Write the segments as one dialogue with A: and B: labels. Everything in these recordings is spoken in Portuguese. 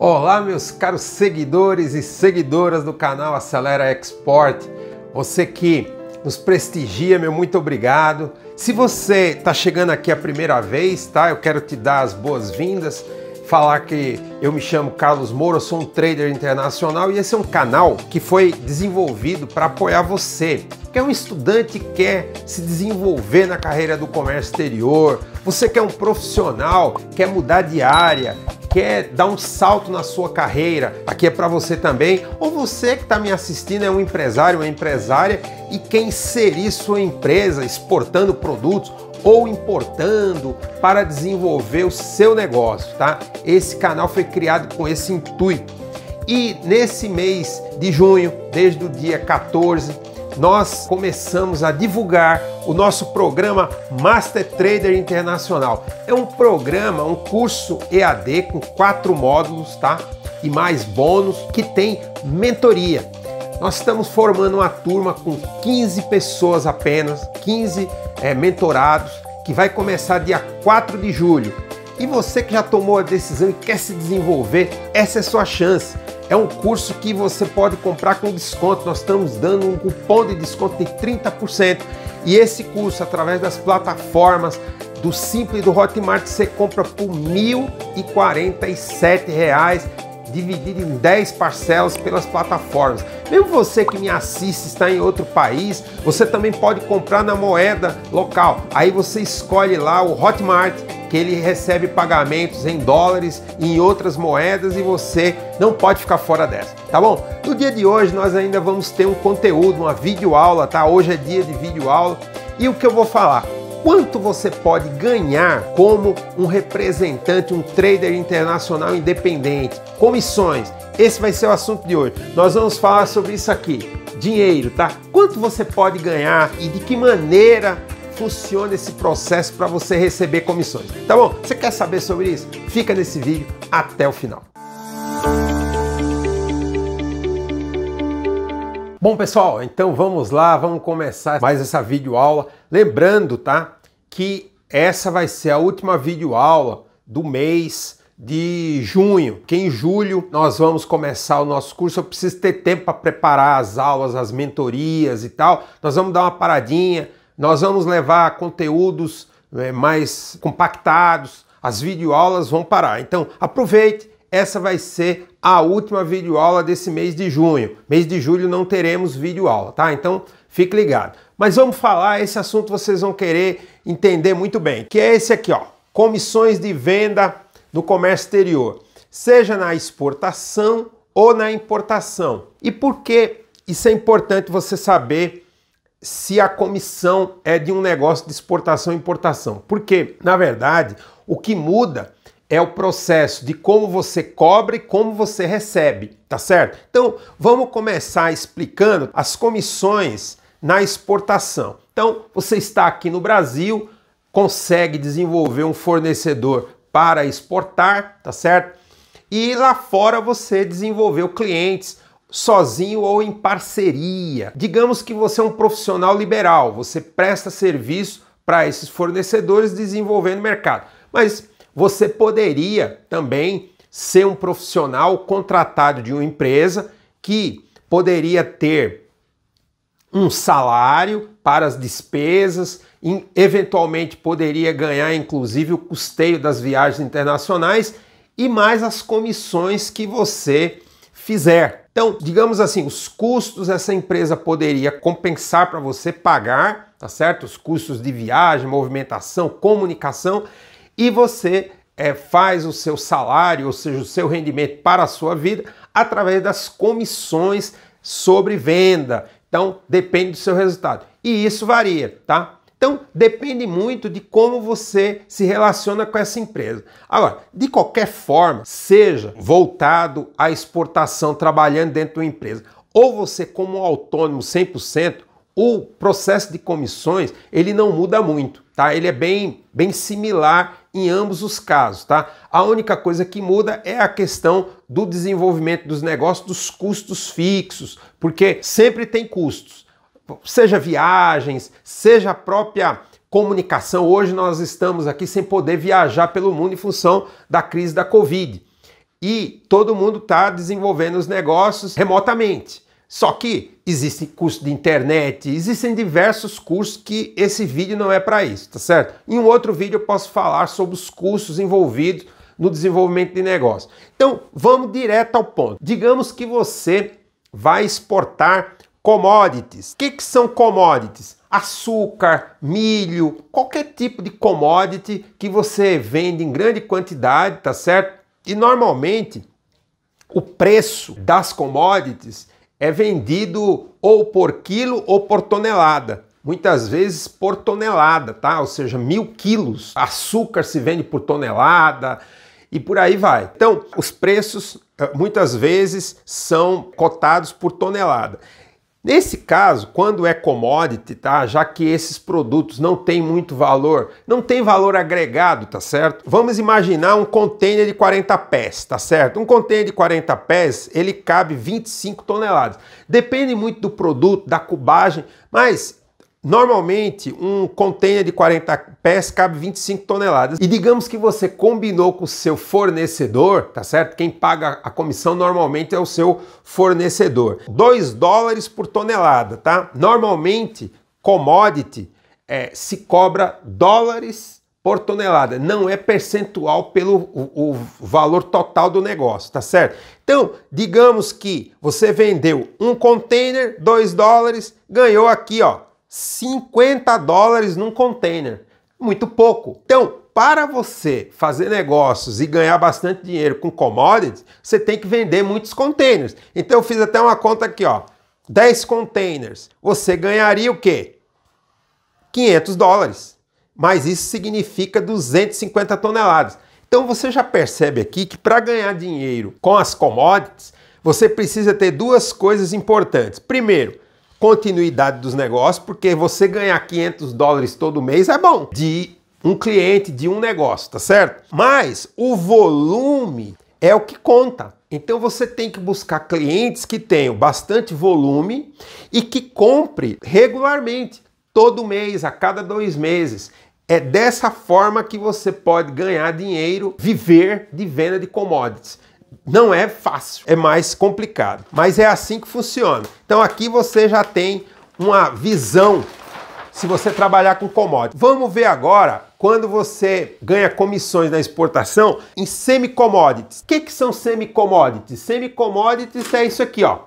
A: Olá, meus caros seguidores e seguidoras do canal Acelera Export. Você que nos prestigia, meu muito obrigado. Se você está chegando aqui a primeira vez, tá? Eu quero te dar as boas-vindas falar que eu me chamo Carlos Moura, sou um trader internacional e esse é um canal que foi desenvolvido para apoiar você, que é um estudante que quer se desenvolver na carreira do comércio exterior, você que é um profissional, quer mudar de área, quer dar um salto na sua carreira, aqui é para você também, ou você que está me assistindo é um empresário, uma empresária e quer inserir sua empresa exportando produtos ou importando para desenvolver o seu negócio, tá? Esse canal foi criado com esse intuito. E nesse mês de junho, desde o dia 14, nós começamos a divulgar o nosso programa Master Trader Internacional. É um programa, um curso EAD com quatro módulos, tá? E mais bônus que tem mentoria nós estamos formando uma turma com 15 pessoas apenas, 15 é, mentorados, que vai começar dia 4 de julho. E você que já tomou a decisão e quer se desenvolver, essa é a sua chance. É um curso que você pode comprar com desconto. Nós estamos dando um cupom de desconto de 30%. E esse curso, através das plataformas do Simples e do Hotmart, você compra por R$ 1.047 dividido em 10 parcelas pelas plataformas. Mesmo você que me assiste está em outro país, você também pode comprar na moeda local. Aí você escolhe lá o Hotmart, que ele recebe pagamentos em dólares e em outras moedas e você não pode ficar fora dessa, tá bom? No dia de hoje nós ainda vamos ter um conteúdo, uma videoaula, tá? Hoje é dia de videoaula. E o que eu vou falar? quanto você pode ganhar como um representante, um trader internacional independente, comissões. Esse vai ser o assunto de hoje. Nós vamos falar sobre isso aqui. Dinheiro, tá? Quanto você pode ganhar e de que maneira funciona esse processo para você receber comissões. Tá bom? Você quer saber sobre isso? Fica nesse vídeo até o final. Bom, pessoal, então vamos lá, vamos começar mais essa videoaula. Lembrando, tá? que essa vai ser a última videoaula do mês de junho, que em julho nós vamos começar o nosso curso. Eu preciso ter tempo para preparar as aulas, as mentorias e tal. Nós vamos dar uma paradinha, nós vamos levar conteúdos né, mais compactados, as videoaulas vão parar. Então, aproveite, essa vai ser a última videoaula desse mês de junho. Mês de julho não teremos videoaula, tá? Então, fique ligado. Mas vamos falar, esse assunto vocês vão querer entender muito bem, que é esse aqui, ó, comissões de venda no comércio exterior, seja na exportação ou na importação. E por que isso é importante você saber se a comissão é de um negócio de exportação e importação? Porque, na verdade, o que muda é o processo de como você cobra e como você recebe, tá certo? Então, vamos começar explicando as comissões na exportação. Então, você está aqui no Brasil, consegue desenvolver um fornecedor para exportar, tá certo? E lá fora você desenvolveu clientes sozinho ou em parceria. Digamos que você é um profissional liberal, você presta serviço para esses fornecedores desenvolvendo mercado. Mas você poderia também ser um profissional contratado de uma empresa que poderia ter um salário para as despesas, eventualmente poderia ganhar inclusive o custeio das viagens internacionais e mais as comissões que você fizer. Então, digamos assim, os custos essa empresa poderia compensar para você pagar, tá certo? Os custos de viagem, movimentação, comunicação e você é, faz o seu salário, ou seja, o seu rendimento para a sua vida através das comissões sobre venda. Então, depende do seu resultado. E isso varia, tá? Então, depende muito de como você se relaciona com essa empresa. Agora, de qualquer forma, seja voltado à exportação trabalhando dentro de uma empresa, ou você como autônomo 100%, o processo de comissões, ele não muda muito, tá? Ele é bem bem similar em ambos os casos, tá? A única coisa que muda é a questão do desenvolvimento dos negócios, dos custos fixos, porque sempre tem custos, seja viagens, seja a própria comunicação. Hoje nós estamos aqui sem poder viajar pelo mundo em função da crise da Covid. E todo mundo está desenvolvendo os negócios remotamente. Só que existe curso de internet, existem diversos cursos que esse vídeo não é para isso, tá certo? Em um outro vídeo eu posso falar sobre os cursos envolvidos no desenvolvimento de negócio. Então, vamos direto ao ponto. Digamos que você vai exportar commodities. O que, que são commodities? Açúcar, milho, qualquer tipo de commodity que você vende em grande quantidade, tá certo? E normalmente o preço das commodities é vendido ou por quilo ou por tonelada. Muitas vezes por tonelada, tá? Ou seja, mil quilos. Açúcar se vende por tonelada e por aí vai. Então, os preços eh, muitas vezes são cotados por tonelada. Nesse caso, quando é commodity, tá? Já que esses produtos não têm muito valor, não tem valor agregado, tá certo? Vamos imaginar um container de 40 pés, tá certo? Um container de 40 pés, ele cabe 25 toneladas. Depende muito do produto, da cubagem, mas Normalmente, um container de 40 pés cabe 25 toneladas. E digamos que você combinou com o seu fornecedor, tá certo? Quem paga a comissão normalmente é o seu fornecedor. 2 dólares por tonelada, tá? Normalmente, commodity é, se cobra dólares por tonelada, não é percentual pelo o, o valor total do negócio, tá certo? Então, digamos que você vendeu um container, 2 dólares, ganhou aqui, ó, 50 dólares num container. Muito pouco. Então, para você fazer negócios e ganhar bastante dinheiro com commodities, você tem que vender muitos containers. Então eu fiz até uma conta aqui, ó. 10 containers. Você ganharia o quê? 500 dólares. Mas isso significa 250 toneladas. Então você já percebe aqui que para ganhar dinheiro com as commodities, você precisa ter duas coisas importantes. Primeiro, continuidade dos negócios, porque você ganhar 500 dólares todo mês é bom, de um cliente, de um negócio, tá certo? Mas o volume é o que conta. Então você tem que buscar clientes que tenham bastante volume e que compre regularmente, todo mês, a cada dois meses. É dessa forma que você pode ganhar dinheiro, viver de venda de commodities. Não é fácil, é mais complicado, mas é assim que funciona. Então aqui você já tem uma visão se você trabalhar com commodity. Vamos ver agora quando você ganha comissões na exportação em semi-commodities. O que, que são semi-commodities? Semi-commodities é isso aqui, ó.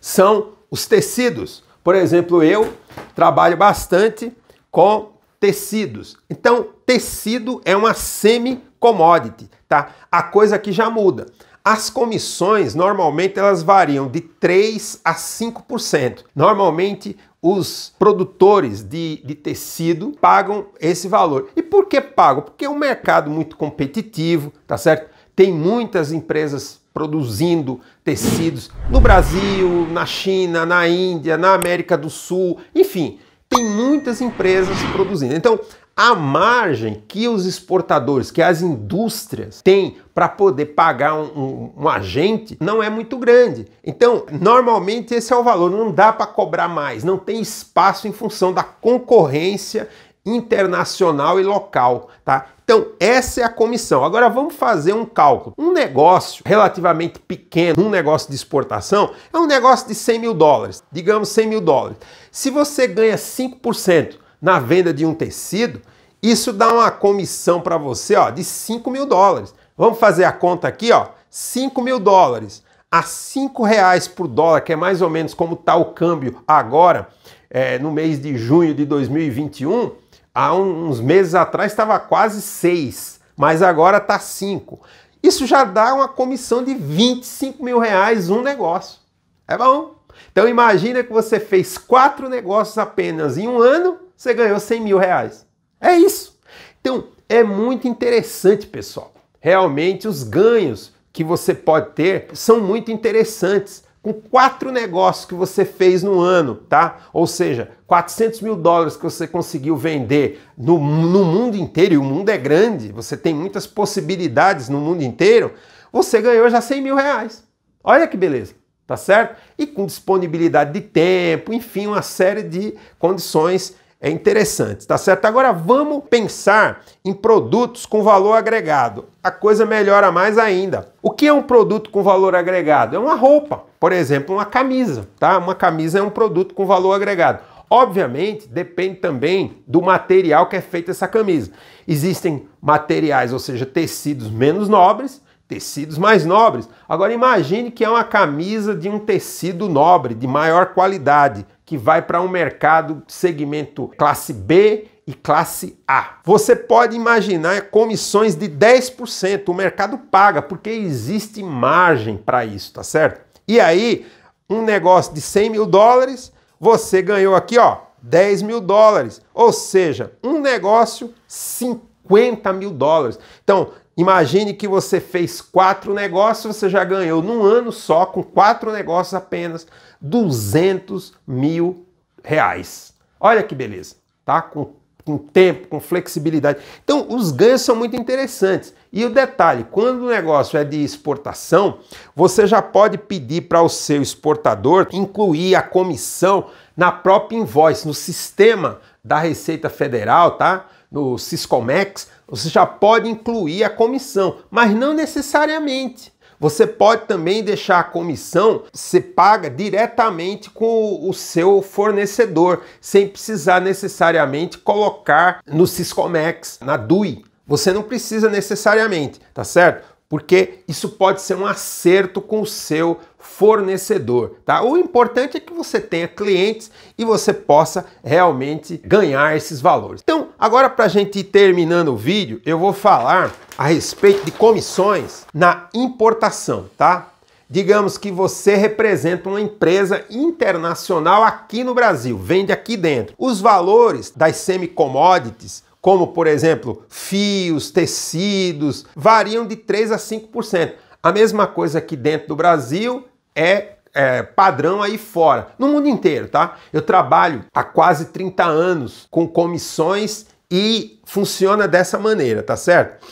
A: São os tecidos. Por exemplo, eu trabalho bastante com tecidos. Então, tecido é uma semi-commodity, tá? A coisa que já muda. As comissões normalmente elas variam de 3 a 5%. Normalmente os produtores de, de, tecido pagam esse valor. E por que pagam? Porque é um mercado muito competitivo, tá certo? Tem muitas empresas produzindo tecidos no Brasil, na China, na Índia, na América do Sul, enfim tem muitas empresas produzindo. Então, a margem que os exportadores, que as indústrias têm para poder pagar um, um, um, agente não é muito grande. Então, normalmente esse é o valor, não dá para cobrar mais, não tem espaço em função da concorrência internacional e local, tá? Então, essa é a comissão. Agora vamos fazer um cálculo. Um negócio relativamente pequeno, um negócio de exportação, é um negócio de 100 mil dólares, digamos 100 mil dólares. Se você ganha 5% na venda de um tecido, isso dá uma comissão para você ó, de 5 mil dólares. Vamos fazer a conta aqui, ó, 5 mil dólares a 5 reais por dólar, que é mais ou menos como está o câmbio agora, é, no mês de junho de 2021, Há uns meses atrás estava quase 6, mas agora está 5. Isso já dá uma comissão de 25 mil reais um negócio. É bom? Então imagina que você fez quatro negócios apenas em um ano, você ganhou 100 mil reais. É isso. Então é muito interessante, pessoal. Realmente os ganhos que você pode ter são muito interessantes com quatro negócios que você fez no ano, tá? Ou seja, 400 mil dólares que você conseguiu vender no, no mundo inteiro, e o mundo é grande, você tem muitas possibilidades no mundo inteiro, você ganhou já 100 mil reais. Olha que beleza, tá certo? E com disponibilidade de tempo, enfim, uma série de condições é interessante, tá certo? Agora vamos pensar em produtos com valor agregado. A coisa melhora mais ainda. O que é um produto com valor agregado? É uma roupa, por exemplo, uma camisa, tá? Uma camisa é um produto com valor agregado. Obviamente, depende também do material que é feita essa camisa. Existem materiais, ou seja, tecidos menos nobres, tecidos mais nobres. Agora imagine que é uma camisa de um tecido nobre, de maior qualidade que vai para um mercado segmento classe B e classe A. Você pode imaginar comissões de 10%, o mercado paga, porque existe margem para isso, tá certo? E aí, um negócio de 100 mil dólares, você ganhou aqui, ó, 10 mil dólares. Ou seja, um negócio, 50 mil dólares. Então, Imagine que você fez quatro negócios, você já ganhou num ano só, com quatro negócios apenas, 200 mil reais. Olha que beleza, tá? Com, com tempo, com flexibilidade. Então, os ganhos são muito interessantes. E o detalhe, quando o negócio é de exportação, você já pode pedir para o seu exportador incluir a comissão na própria invoice, no sistema da Receita Federal, tá? No Siscomex, você já pode incluir a comissão, mas não necessariamente. Você pode também deixar a comissão se paga diretamente com o seu fornecedor, sem precisar necessariamente colocar no Ciscomex, na DUI. Você não precisa necessariamente, tá certo? Porque isso pode ser um acerto com o seu fornecedor, tá? O importante é que você tenha clientes e você possa realmente ganhar esses valores. Então, Agora, para a gente ir terminando o vídeo, eu vou falar a respeito de comissões na importação, tá? Digamos que você representa uma empresa internacional aqui no Brasil, vende aqui dentro. Os valores das semi-commodities, como por exemplo fios, tecidos, variam de 3 a 5%. A mesma coisa aqui dentro do Brasil é, é padrão aí fora, no mundo inteiro, tá? Eu trabalho há quase 30 anos com comissões e funciona dessa maneira, tá certo?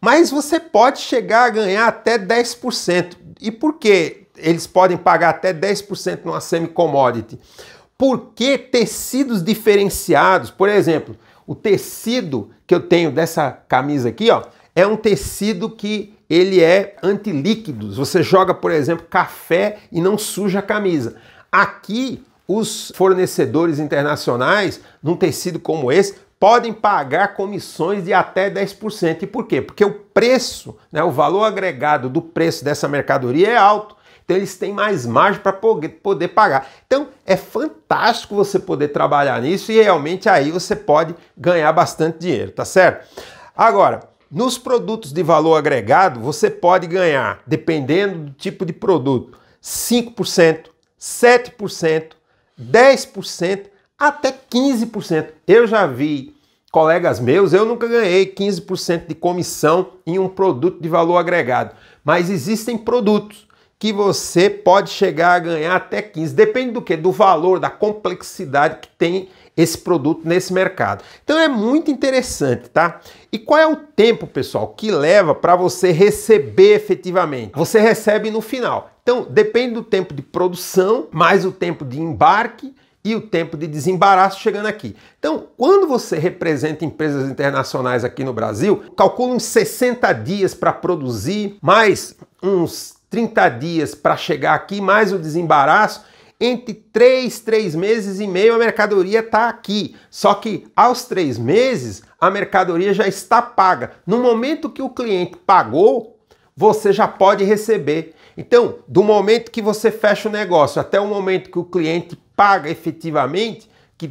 A: Mas você pode chegar a ganhar até 10%. E por que eles podem pagar até 10% numa semi-commodity? Porque tecidos diferenciados, por exemplo, o tecido que eu tenho dessa camisa aqui, ó, é um tecido que ele é antilíquidos. Você joga, por exemplo, café e não suja a camisa. Aqui, os fornecedores internacionais, num tecido como esse, podem pagar comissões de até 10%. E por quê? Porque o preço, né, o valor agregado do preço dessa mercadoria é alto. Então eles têm mais margem para poder pagar. Então é fantástico você poder trabalhar nisso e realmente aí você pode ganhar bastante dinheiro, tá certo? Agora, nos produtos de valor agregado, você pode ganhar, dependendo do tipo de produto, 5%, 7%, 10%, até 15%. Eu já vi colegas meus, eu nunca ganhei 15% de comissão em um produto de valor agregado. Mas existem produtos que você pode chegar a ganhar até 15, depende do que, do valor, da complexidade que tem esse produto nesse mercado. Então é muito interessante, tá? E qual é o tempo, pessoal, que leva para você receber efetivamente? Você recebe no final. Então, depende do tempo de produção, mais o tempo de embarque, e o tempo de desembaraço chegando aqui. Então, quando você representa empresas internacionais aqui no Brasil, calcula uns 60 dias para produzir, mais uns 30 dias para chegar aqui, mais o desembaraço. Entre 3, 3 meses e meio a mercadoria está aqui. Só que aos 3 meses a mercadoria já está paga. No momento que o cliente pagou, você já pode receber. Então, do momento que você fecha o negócio até o momento que o cliente paga efetivamente, que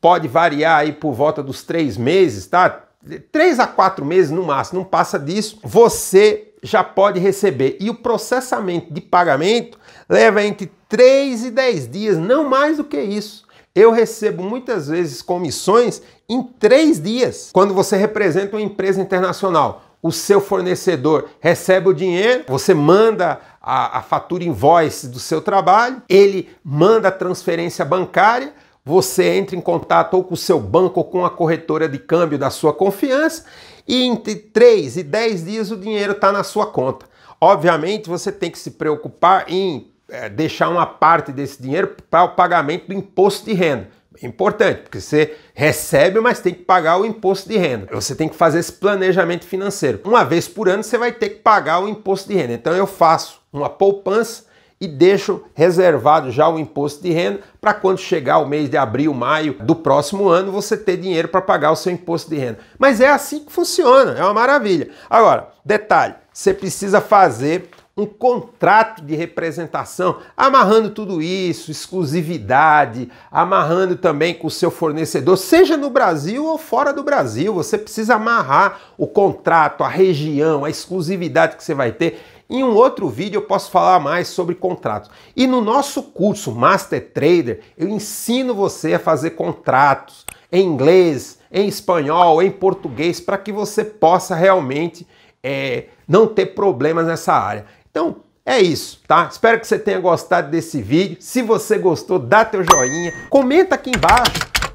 A: pode variar aí por volta dos três meses, tá? Três a quatro meses no máximo, não passa disso, você já pode receber. E o processamento de pagamento leva entre 3 e 10 dias, não mais do que isso. Eu recebo muitas vezes comissões em três dias. Quando você representa uma empresa internacional, o seu fornecedor recebe o dinheiro, você manda a, a fatura invoice do seu trabalho, ele manda a transferência bancária, você entra em contato ou com o seu banco ou com a corretora de câmbio da sua confiança e entre 3 e 10 dias o dinheiro está na sua conta. Obviamente você tem que se preocupar em é, deixar uma parte desse dinheiro para o pagamento do imposto de renda. É importante, porque você recebe, mas tem que pagar o imposto de renda. Você tem que fazer esse planejamento financeiro. Uma vez por ano você vai ter que pagar o imposto de renda. Então eu faço uma poupança e deixo reservado já o imposto de renda para quando chegar o mês de abril, maio do próximo ano, você ter dinheiro para pagar o seu imposto de renda. Mas é assim que funciona, é uma maravilha. Agora, detalhe, você precisa fazer um contrato de representação, amarrando tudo isso, exclusividade, amarrando também com o seu fornecedor, seja no Brasil ou fora do Brasil. Você precisa amarrar o contrato, a região, a exclusividade que você vai ter. Em um outro vídeo eu posso falar mais sobre contratos. E no nosso curso Master Trader, eu ensino você a fazer contratos em inglês, em espanhol, em português, para que você possa realmente é, não ter problemas nessa área. Então, é isso, tá? Espero que você tenha gostado desse vídeo. Se você gostou, dá teu joinha, comenta aqui embaixo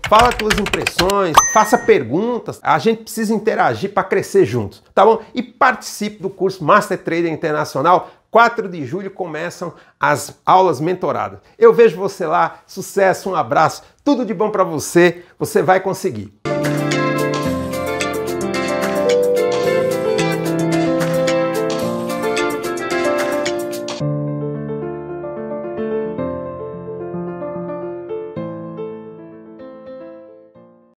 A: Fala suas impressões, faça perguntas. A gente precisa interagir para crescer juntos, tá bom? E participe do curso Master Trader Internacional. 4 de julho começam as aulas mentoradas. Eu vejo você lá. Sucesso, um abraço, tudo de bom para você. Você vai conseguir.